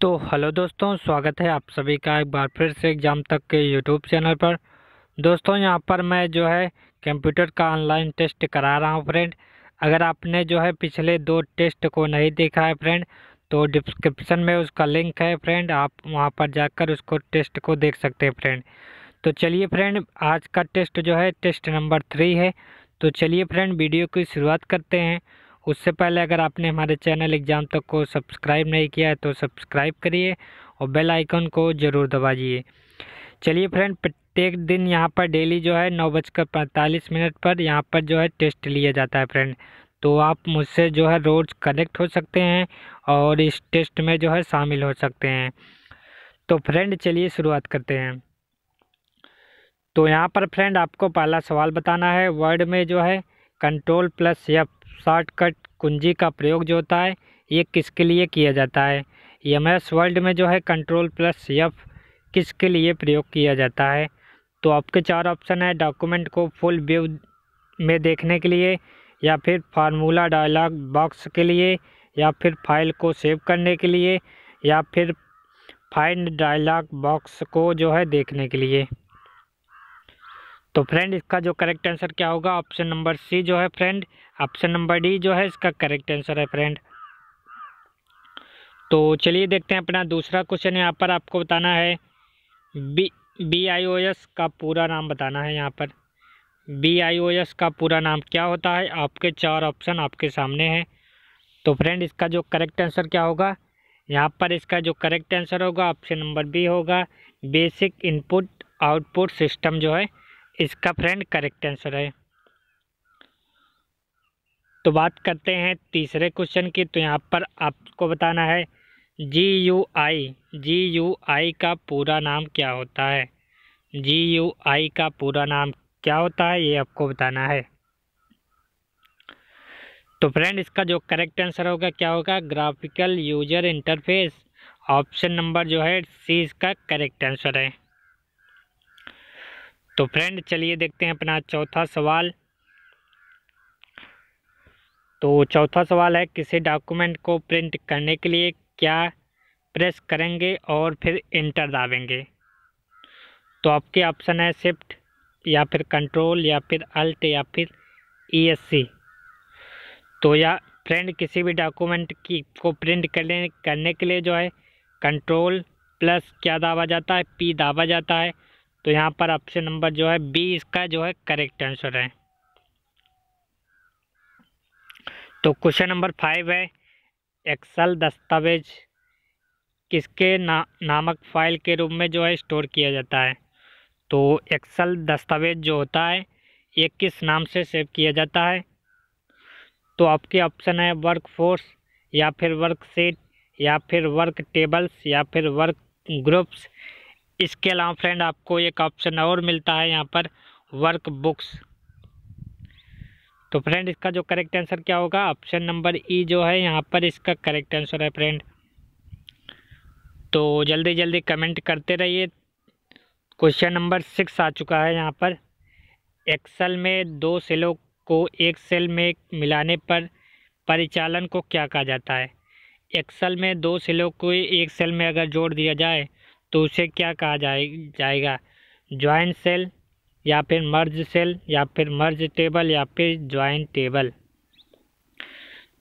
तो हेलो दोस्तों स्वागत है आप सभी का एक बार फिर से एग्ज़ाम तक के यूट्यूब चैनल पर दोस्तों यहाँ पर मैं जो है कंप्यूटर का ऑनलाइन टेस्ट करा रहा हूँ फ्रेंड अगर आपने जो है पिछले दो टेस्ट को नहीं देखा है फ्रेंड तो डिस्क्रिप्शन में उसका लिंक है फ्रेंड आप वहाँ पर जाकर उसको टेस्ट को देख सकते हैं फ्रेंड तो चलिए फ्रेंड आज का टेस्ट जो है टेस्ट नंबर थ्री है तो चलिए फ्रेंड वीडियो की शुरुआत करते हैं उससे पहले अगर आपने हमारे चैनल एग्ज़ाम तक को सब्सक्राइब नहीं किया है तो सब्सक्राइब करिए और बेल आइकन को ज़रूर दबाइए चलिए फ्रेंड प्रत्येक दिन यहाँ पर डेली जो है नौ बजकर पैंतालीस मिनट पर यहाँ पर जो है टेस्ट लिया जाता है फ्रेंड तो आप मुझसे जो है रोज़ कनेक्ट हो सकते हैं और इस टेस्ट में जो है शामिल हो सकते हैं तो फ्रेंड चलिए शुरुआत करते हैं तो यहाँ पर फ्रेंड आपको पहला सवाल बताना है वर्ड में जो है कंट्रोल प्लस एफ शॉर्टकट कुंजी का प्रयोग जो होता है ये किसके लिए किया जाता है एम एस वर्ल्ड में जो है कंट्रोल प्लस यफ किसके लिए प्रयोग किया जाता है तो आपके चार ऑप्शन है डॉक्यूमेंट को फुल व्यू में देखने के लिए या फिर फार्मूला डायलॉग बॉक्स के लिए या फिर फाइल को सेव करने के लिए या फिर फाइंड डायलॉग बॉक्स को जो है देखने के लिए तो फ्रेंड इसका जो करेक्ट आंसर क्या होगा ऑप्शन नंबर सी जो है फ्रेंड ऑप्शन नंबर डी जो है इसका करेक्ट आंसर है फ्रेंड तो चलिए देखते हैं अपना दूसरा क्वेश्चन यहाँ पर आपको बताना है B B I O S का पूरा नाम बताना है यहाँ पर बी आई ओ एस का पूरा नाम क्या होता है आपके चार ऑप्शन आपके सामने हैं तो फ्रेंड इसका जो करेक्ट आंसर क्या होगा यहाँ पर इसका जो करेक्ट आंसर होगा ऑप्शन नंबर बी होगा बेसिक इनपुट आउटपुट सिस्टम जो है इसका फ्रेंड करेक्ट आंसर है तो बात करते हैं तीसरे क्वेश्चन की तो यहाँ पर आपको बताना है जी यू आई जी यू आई का पूरा नाम क्या होता है जी यू आई का पूरा नाम क्या होता है ये आपको बताना है तो फ्रेंड इसका जो करेक्ट आंसर होगा क्या होगा graphical user interface option number जो है सी इसका करेक्ट आंसर है तो फ्रेंड चलिए देखते हैं अपना चौथा सवाल तो चौथा सवाल है किसी डॉक्यूमेंट को प्रिंट करने के लिए क्या प्रेस करेंगे और फिर इंटर दाबेंगे तो आपके ऑप्शन है शिफ्ट या फिर कंट्रोल या फिर अल्ट या फिर ई एस सी तो या फ्रेंड किसी भी डॉक्यूमेंट की को प्रिंट करने करने के लिए जो है कंट्रोल प्लस क्या दाबा जाता है पी दाबा जाता है तो यहाँ पर ऑप्शन नंबर जो है बी इसका जो है करेक्ट आंसर है तो क्वेश्चन नंबर फाइव है एक्सल दस्तावेज किसके ना नामक फाइल के रूप में जो है स्टोर किया जाता है तो एक्सल दस्तावेज जो होता है ये किस नाम से सेव किया जाता है तो आपके ऑप्शन है वर्क फोर्स या फिर वर्कशीट या फिर वर्क टेबल्स या फिर वर्क ग्रुप्स इसके अलावा फ्रेंड आपको एक ऑप्शन और मिलता है यहाँ पर वर्क बुक्स तो फ्रेंड इसका जो करेक्ट आंसर क्या होगा ऑप्शन नंबर ई जो है यहाँ पर इसका करेक्ट आंसर है फ्रेंड तो जल्दी जल्दी कमेंट करते रहिए क्वेश्चन नंबर सिक्स आ चुका है यहाँ पर एक्सल में दो सेलों को एक सेल में मिलाने पर परिचालन को क्या कहा जाता है एक्सल में दो सेलों को एक सेल में अगर जोड़ दिया जाए तो उसे क्या कहा जाए जाएगा ज्वाइन सेल या फिर मर्ज सेल या फिर मर्ज टेबल या फिर ज्वाइन टेबल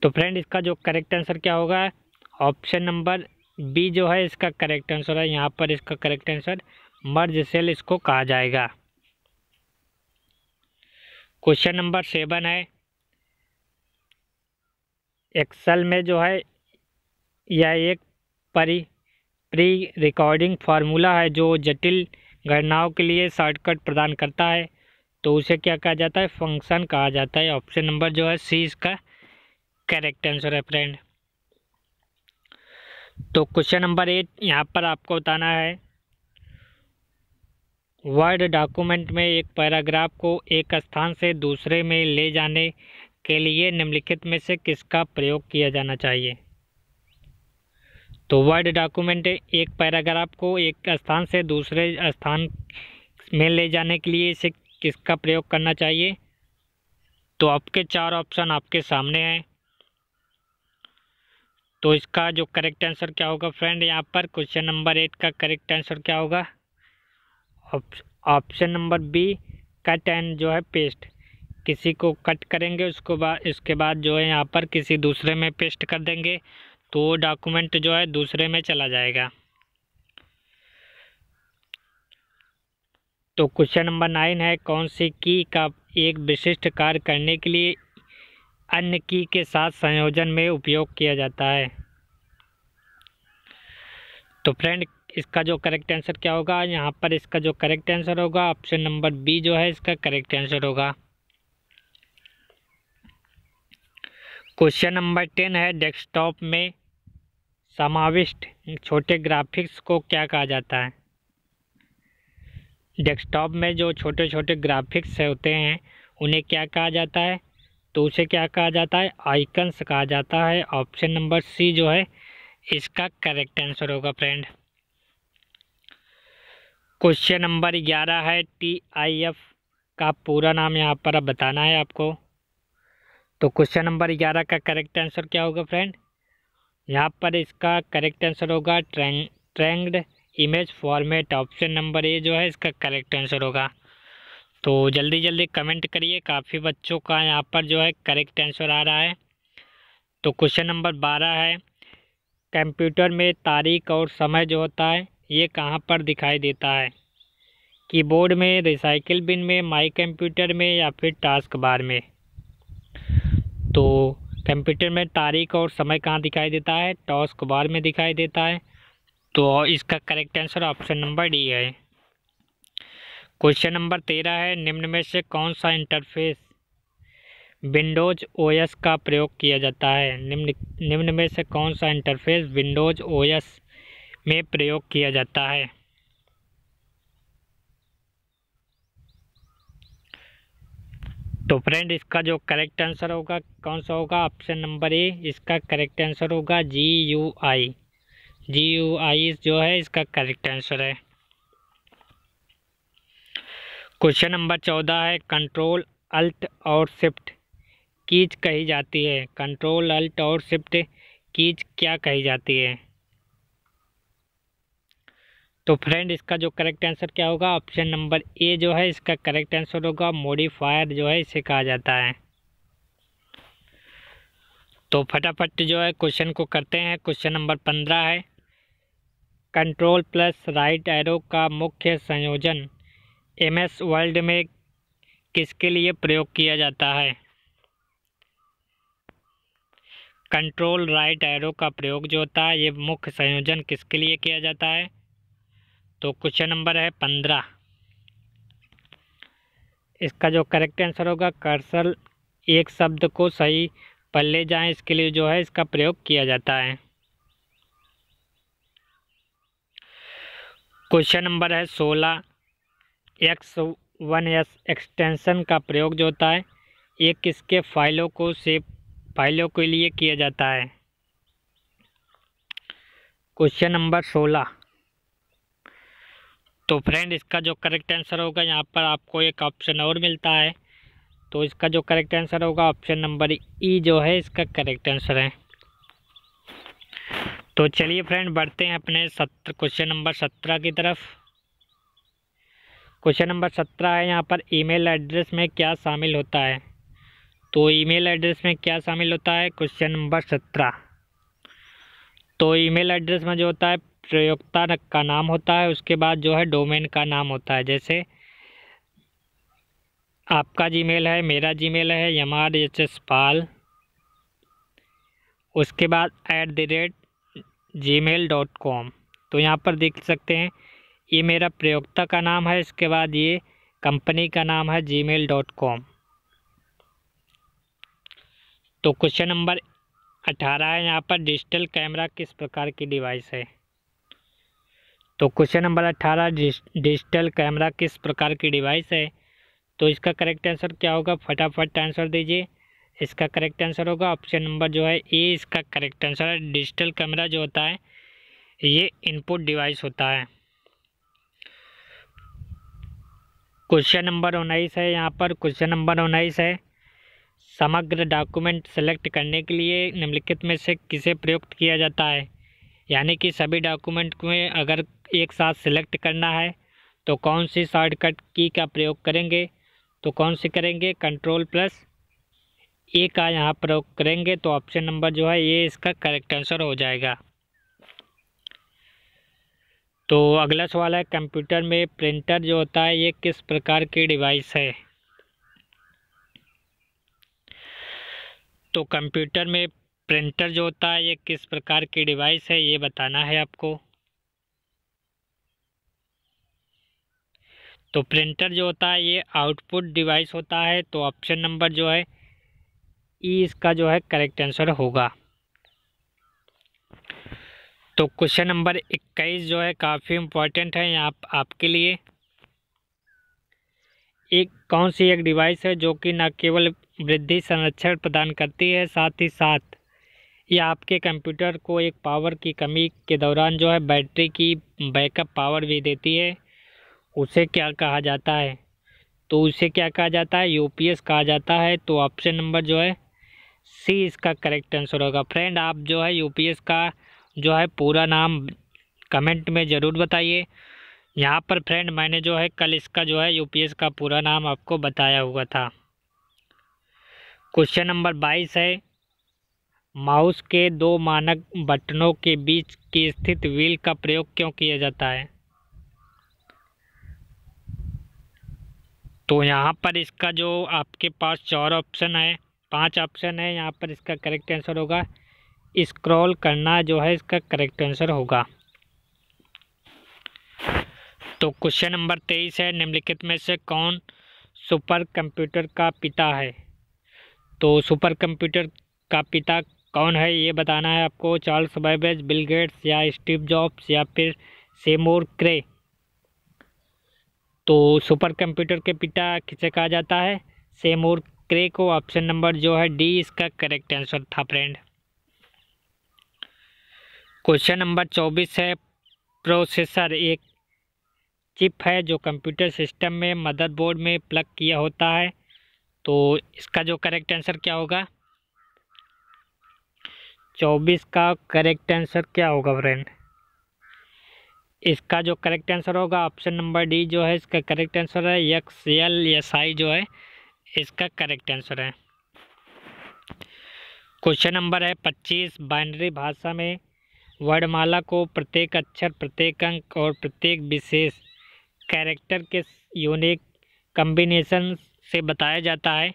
तो फ्रेंड इसका जो करेक्ट आंसर क्या होगा ऑप्शन नंबर बी जो है इसका करेक्ट आंसर है यहाँ पर इसका करेक्ट आंसर मर्ज सेल इसको कहा जाएगा क्वेश्चन नंबर सेवन है एक्सल में जो है यह एक परी प्री रिकॉर्डिंग फार्मूला है जो जटिल गणनाओं के लिए शॉर्टकट प्रदान करता है तो उसे क्या कहा जाता है फंक्शन कहा जाता है ऑप्शन नंबर जो है सी इसका करेक्ट आंसर है फ्रेंड तो क्वेश्चन नंबर एट यहाँ पर आपको बताना है वर्ड डॉक्यूमेंट में एक पैराग्राफ को एक स्थान से दूसरे में ले जाने के लिए निम्नलिखित में से किसका प्रयोग किया जाना चाहिए तो वर्ड डॉक्यूमेंट एक पैराग्राफ को एक स्थान से दूसरे स्थान में ले जाने के लिए इसे किसका प्रयोग करना चाहिए तो आपके चार ऑप्शन आपके सामने हैं तो इसका जो करेक्ट आंसर क्या होगा फ्रेंड यहाँ पर क्वेश्चन नंबर एट का करेक्ट आंसर क्या होगा option number B cut and जो है पेस्ट किसी को कट करेंगे उसको बाद इसके बाद जो है यहाँ पर किसी दूसरे में पेस्ट कर देंगे तो वो डॉक्यूमेंट जो है दूसरे में चला जाएगा तो क्वेश्चन नंबर नाइन है कौन सी की का एक विशिष्ट कार्य करने के लिए अन्य की के साथ संयोजन में उपयोग किया जाता है तो फ्रेंड इसका जो करेक्ट आंसर क्या होगा यहाँ पर इसका जो करेक्ट आंसर होगा ऑप्शन नंबर बी जो है इसका करेक्ट आंसर होगा क्वेश्चन नंबर टेन है डेस्कटॉप में समाविष्ट छोटे ग्राफिक्स को क्या कहा जाता है डेस्कटॉप में जो छोटे छोटे ग्राफिक्स होते हैं उन्हें क्या कहा जाता है तो उसे क्या कहा जाता है आइकन्स कहा जाता है ऑप्शन नंबर सी जो है इसका करेक्ट आंसर होगा फ्रेंड क्वेश्चन नंबर ग्यारह है टी आई एफ का पूरा नाम यहाँ पर अब बताना है आपको तो क्वेश्चन नंबर ग्यारह का करेक्ट आंसर क्या होगा फ्रेंड यहाँ पर इसका करेक्ट आंसर होगा ट्रेंग ट्रेंग्ड image format option number A जो है इसका करेक्ट आंसर होगा तो जल्दी जल्दी कमेंट करिए काफ़ी बच्चों का यहाँ पर जो है करेक्ट आंसर आ रहा है तो क्वेश्चन नंबर बारह है कंप्यूटर में तारीख और समय जो होता है ये कहाँ पर दिखाई देता है कीबोर्ड में रिसाइकिल बिन में माई कंप्यूटर में या फिर टास्क बार में तो कंप्यूटर में तारीख और समय कहाँ दिखाई देता है टॉस्क बार में दिखाई देता है तो इसका correct answer option number D है क्वेश्चन नंबर तेरह है निम्न में से कौन सा इंटरफेस विंडोज ओएस का प्रयोग किया जाता है निम्न निम्न में से कौन सा इंटरफेस विंडोज ओएस में प्रयोग किया जाता है तो फ्रेंड इसका जो करेक्ट आंसर होगा कौन सा होगा ऑप्शन नंबर ए इसका करेक्ट आंसर होगा जी यू आई जी यू आई जो है इसका करेक्ट आंसर है क्वेश्चन नंबर चौदह है कंट्रोल अल्ट और शिफ्ट कीज कही जाती है कंट्रोल अल्ट और शिफ्ट कीज क्या कही जाती है तो फ्रेंड इसका जो करेक्ट आंसर क्या होगा ऑप्शन नंबर ए जो है इसका करेक्ट आंसर होगा मोडिफायर जो है इसे कहा जाता है तो फटाफट जो है क्वेश्चन को करते हैं क्वेश्चन नंबर पंद्रह है कंट्रोल प्लस राइट एरो का मुख्य संयोजन एम एस वर्ल्ड में किसके लिए प्रयोग किया जाता है कंट्रोल राइट एरो का प्रयोग जो होता है ये मुख्य संयोजन किसके लिए किया जाता है तो क्वेश्चन नंबर है पंद्रह इसका जो करेक्ट आंसर होगा कर्सल एक शब्द को सही पर ले जाएं इसके लिए जो है इसका प्रयोग किया जाता है क्वेश्चन नंबर है सोलह एक्स वन एस एक्सटेंशन का प्रयोग जो होता है ये किसके फाइलों को से फाइलों के लिए किया जाता है क्वेश्चन नंबर सोलह तो फ्रेंड इसका जो करेक्ट आंसर होगा यहाँ पर आपको एक ऑप्शन और मिलता है तो इसका जो करेक्ट आंसर होगा ऑप्शन नंबर ई जो है इसका करेक्ट आंसर है तो चलिए फ्रेंड बढ़ते हैं अपने सत्र क्वेश्चन नंबर सत्रह की तरफ क्वेश्चन नंबर सत्रह है यहाँ पर ईमेल एड्रेस में क्या शामिल होता है तो ईमेल एड्रेस में क्या शामिल होता है क्वेश्चन नंबर सत्रह तो ईमेल एड्रेस में जो होता है प्रयोक्ता का नाम होता है उसके बाद जो है डोमेन का नाम होता है जैसे आपका जीमेल है मेरा जीमेल है M R H S Pal उसके बाद at the rate gmail dot com तो यहाँ पर देख सकते हैं ये मेरा प्रयोक्ता का नाम है इसके बाद ये कंपनी का नाम है जी मेल डॉट कॉम तो क्वेश्चन नंबर अठारह है यहाँ पर डिजिटल कैमरा किस प्रकार की डिवाइस है तो क्वेश्चन नंबर अट्ठारह डिजिटल कैमरा किस प्रकार की डिवाइस है तो इसका करेक्ट आंसर क्या होगा फटाफट आंसर दीजिए इसका करेक्ट आंसर होगा ऑप्शन नंबर जो है ए इसका करेक्ट आंसर है डिजिटल कैमरा जो होता है ये इनपुट डिवाइस होता है क्वेश्चन नंबर उन्नीस है यहाँ पर क्वेश्चन नंबर उन्नीस है समग्र डॉक्यूमेंट सेलेक्ट करने के लिए निम्नलिखित में से किसे प्रयुक्त किया जाता है यानी कि सभी डॉक्यूमेंट में अगर एक साथ सेलेक्ट करना है तो कौन सी शॉर्टकट की का प्रयोग करेंगे तो कौन सी करेंगे कंट्रोल प्लस ए का यहाँ प्रयोग करेंगे तो ऑप्शन नंबर जो है ये इसका करेक्ट आंसर हो जाएगा तो अगला सवाल है कंप्यूटर में प्रिंटर जो होता है ये किस प्रकार की डिवाइस है तो कंप्यूटर में प्रिंटर जो होता है ये किस प्रकार की डिवाइस है ये बताना है आपको तो प्रिंटर जो होता है ये आउटपुट डिवाइस होता है तो ऑप्शन नंबर जो है ई इसका जो है करेक्ट आंसर होगा तो क्वेश्चन नंबर इक्कीस जो है काफ़ी इम्पोर्टेंट है यहाँ आप, आपके लिए एक कौन सी एक डिवाइस है जो कि न केवल वृद्धि संरक्षण प्रदान करती है साथ ही साथ यह आपके कंप्यूटर को एक पावर की कमी के दौरान जो है बैटरी की बैकअप पावर भी देती है उसे क्या कहा जाता है तो उसे क्या कहा जाता है यूपीएस कहा जाता है तो ऑप्शन नंबर जो है सी इसका करेक्ट आंसर होगा फ्रेंड आप जो है यूपीएस का जो है पूरा नाम कमेंट में ज़रूर बताइए यहाँ पर फ्रेंड मैंने जो है कल इसका जो है यूपीएस का पूरा नाम आपको बताया हुआ था क्वेश्चन नंबर बाईस है माउस के दो मानक बटनों के बीच की स्थित व्हील का प्रयोग क्यों किया जाता है तो यहाँ पर इसका जो आपके पास चार ऑप्शन है पांच ऑप्शन है यहाँ पर इसका करेक्ट आंसर होगा स्क्रॉल करना जो है इसका करेक्ट आंसर होगा तो क्वेश्चन नंबर तेईस है निम्नलिखित में से कौन सुपर कंप्यूटर का पिता है तो सुपर कंप्यूटर का पिता कौन है ये बताना है आपको चार्ल्स बैबेज बिल गेट्स या स्टीव जॉब्स या फिर सेमोर क्रे तो सुपर कंप्यूटर के पिता किसे कहा जाता है सेमोर क्रे को ऑप्शन नंबर जो है डी इसका करेक्ट आंसर था फ्रेंड क्वेश्चन नंबर चौबीस है प्रोसेसर एक चिप है जो कंप्यूटर सिस्टम में मदरबोर्ड में प्लग किया होता है तो इसका जो करेक्ट आंसर क्या होगा चौबीस का करेक्ट आंसर क्या होगा फ्रेंड इसका जो करेक्ट आंसर होगा ऑप्शन नंबर डी जो है इसका करेक्ट आंसर है यक्स एल एस आई जो है इसका करेक्ट आंसर है क्वेश्चन नंबर है पच्चीस बाइनरी भाषा में वर्णमाला को प्रत्येक अक्षर प्रत्येक अंक और प्रत्येक विशेष कैरेक्टर के यूनिक कम्बिनेशन से बताया जाता है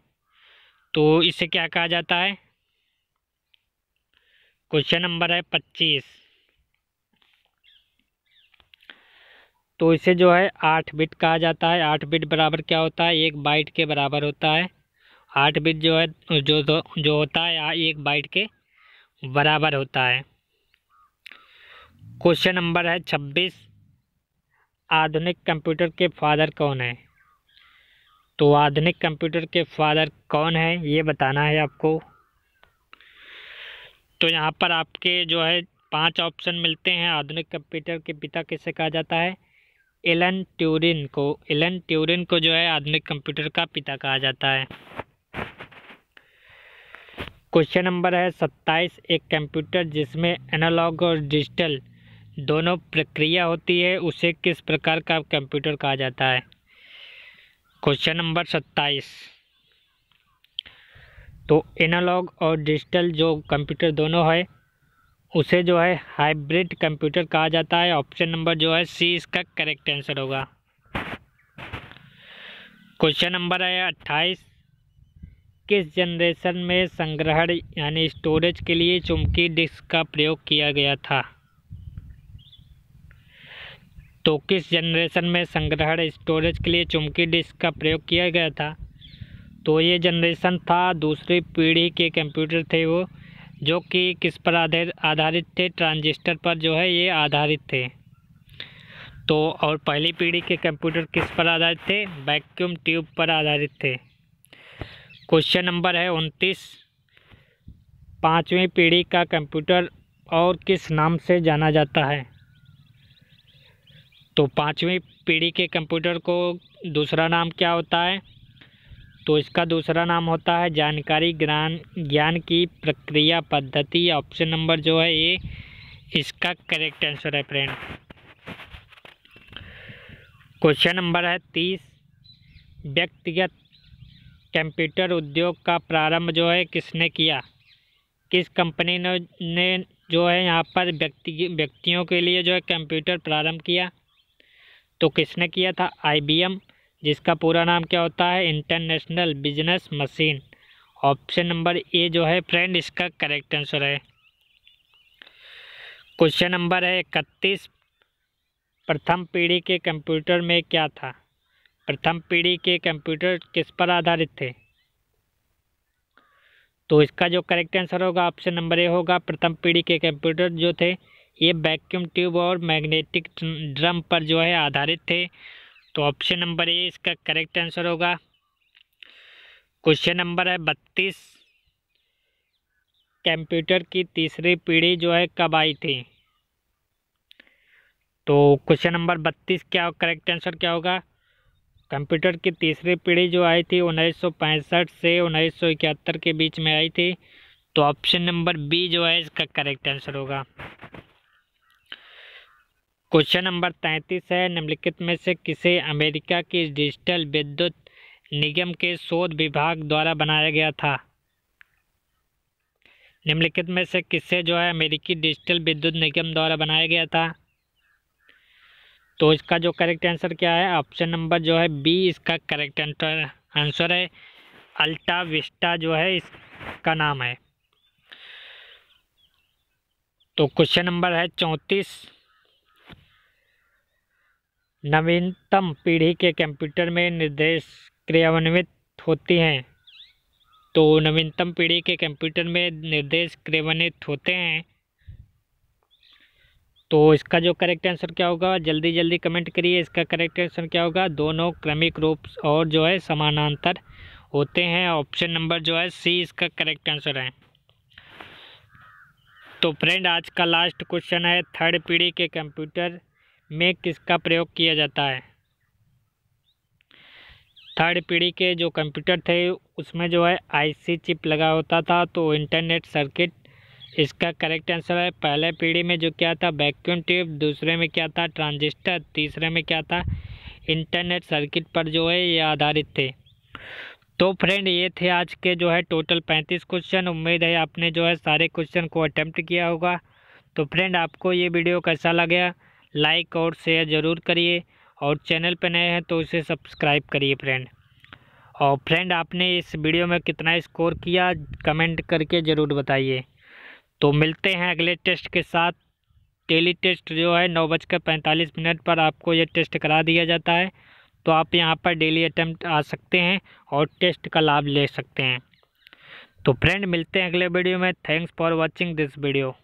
तो इसे क्या कहा जाता है क्वेश्चन नंबर है पच्चीस तो इसे जो है आठ बिट कहा जाता है आठ बिट बराबर क्या होता है एक बाइट के बराबर होता है आठ बिट जो है जो जो होता है एक बाइट के बराबर होता है क्वेश्चन नंबर है छब्बीस आधुनिक कंप्यूटर के फादर कौन है तो आधुनिक कंप्यूटर के फादर कौन है ये बताना है आपको तो यहाँ पर आपके जो है पांच ऑप्शन मिलते हैं आधुनिक कंप्यूटर के पिता किसे कहा जाता है एलन ट्यूरिन को एलन ट्यूरिन को जो है आधुनिक कंप्यूटर का पिता कहा जाता है क्वेश्चन नंबर है सत्ताईस एक कंप्यूटर जिसमें एनालॉग और डिजिटल दोनों प्रक्रिया होती है उसे किस प्रकार का कंप्यूटर कहा जाता है क्वेश्चन नंबर सत्ताईस तो एनालॉग और डिजिटल जो कंप्यूटर दोनों है उसे जो है हाइब्रिड कंप्यूटर कहा जाता है ऑप्शन नंबर जो है सी इसका करेक्ट आंसर होगा क्वेश्चन नंबर है अट्ठाईस किस जनरेशन में संग्रहण यानी स्टोरेज के लिए चुमकी डिस्क का प्रयोग किया गया था तो किस जनरेशन में संग्रहण स्टोरेज के लिए चुमकी डिस्क का प्रयोग किया गया था तो ये जनरेशन था दूसरी पीढ़ी के कंप्यूटर थे वो जो कि किस पर आधारित थे ट्रांजिस्टर पर जो है ये आधारित थे तो और पहली पीढ़ी के कंप्यूटर किस पर आधारित थे वैक्यूम ट्यूब पर आधारित थे क्वेश्चन नंबर है उनतीस पाँचवीं पीढ़ी का कंप्यूटर और किस नाम से जाना जाता है तो पाँचवीं पीढ़ी के कंप्यूटर को दूसरा नाम क्या होता है तो इसका दूसरा नाम होता है जानकारी ज्ञान ज्ञान की प्रक्रिया पद्धति ऑप्शन नंबर जो है ये इसका करेक्ट आंसर है फ्रेंड क्वेश्चन नंबर है तीस व्यक्तिगत कंप्यूटर उद्योग का प्रारंभ जो है किसने किया किस कंपनी ने ने जो है यहाँ पर व्यक्ति व्यक्तियों के लिए जो है कंप्यूटर प्रारंभ किया तो किसने किया था आईबीएम जिसका पूरा नाम क्या होता है international business machine option number A जो है फ्रेंड इसका करेक्ट आंसर है क्वेश्चन नंबर है इकतीस प्रथम पीढ़ी के कंप्यूटर में क्या था प्रथम पीढ़ी के कंप्यूटर किस पर आधारित थे तो इसका जो करेक्ट आंसर होगा ऑप्शन नंबर ए होगा प्रथम पीढ़ी के कंप्यूटर जो थे ये वैक्यूम ट्यूब और मैग्नेटिक ड्रम पर जो है आधारित थे तो ऑप्शन नंबर ए इसका करेक्ट आंसर होगा क्वेश्चन नंबर है बत्तीस कंप्यूटर की तीसरी पीढ़ी जो है कब आई थी तो क्वेश्चन नंबर बत्तीस क्या करेक्ट आंसर क्या होगा कंप्यूटर की तीसरी पीढ़ी जो आई थी उन्नीस से उन्नीस के बीच में आई थी तो ऑप्शन नंबर बी जो है इसका करेक्ट आंसर होगा क्वेश्चन नंबर तैंतीस है निम्नलिखित में से किसे अमेरिका की डिजिटल विद्युत निगम के शोध विभाग द्वारा बनाया गया था निम्नलिखित में से किसे जो है अमेरिकी डिजिटल विद्युत निगम द्वारा बनाया गया था तो इसका जो करेक्ट आंसर क्या है ऑप्शन नंबर जो है बी इसका करेक्ट आंसर है अल्टा विस्टा जो है इसका नाम है तो क्वेश्चन नंबर है चौंतीस नवीनतम पीढ़ी के कंप्यूटर में निर्देश क्रियान्वित होती हैं तो नवीनतम पीढ़ी के कंप्यूटर में निर्देश क्रियान्वित होते हैं तो इसका जो करेक्ट आंसर क्या होगा जल्दी जल्दी कमेंट करिए इसका करेक्ट आंसर क्या होगा दोनों क्रमिक रूप और जो है समानांतर होते हैं ऑप्शन नंबर जो है सी इसका करेक्ट आंसर है तो फ्रेंड आज का लास्ट क्वेश्चन है थर्ड पीढ़ी के कंप्यूटर में किसका प्रयोग किया जाता है थर्ड पीढ़ी के जो कंप्यूटर थे उसमें जो है आईसी चिप लगा होता था तो इंटरनेट सर्किट इसका करेक्ट आंसर है पहले पीढ़ी में जो क्या था वैक्यूम ट्यूब दूसरे में क्या था ट्रांजिस्टर तीसरे में क्या था इंटरनेट सर्किट पर जो है ये आधारित थे तो फ्रेंड ये थे आज के जो है टोटल पैंतीस क्वेश्चन उम्मीद है आपने जो है सारे क्वेश्चन को अटैम्प्ट किया होगा तो फ्रेंड आपको ये वीडियो कैसा लगा लाइक और शेयर ज़रूर करिए और चैनल पर नए हैं तो इसे सब्सक्राइब करिए फ्रेंड और फ्रेंड आपने इस वीडियो में कितना स्कोर किया कमेंट करके ज़रूर बताइए तो मिलते हैं अगले टेस्ट के साथ डेली टेस्ट जो है नौ बजकर पैंतालीस मिनट पर आपको ये टेस्ट करा दिया जाता है तो आप यहाँ पर डेली अटैम्प्ट आ सकते हैं और टेस्ट का लाभ ले सकते हैं तो फ्रेंड मिलते हैं अगले वीडियो में thanks for watching this video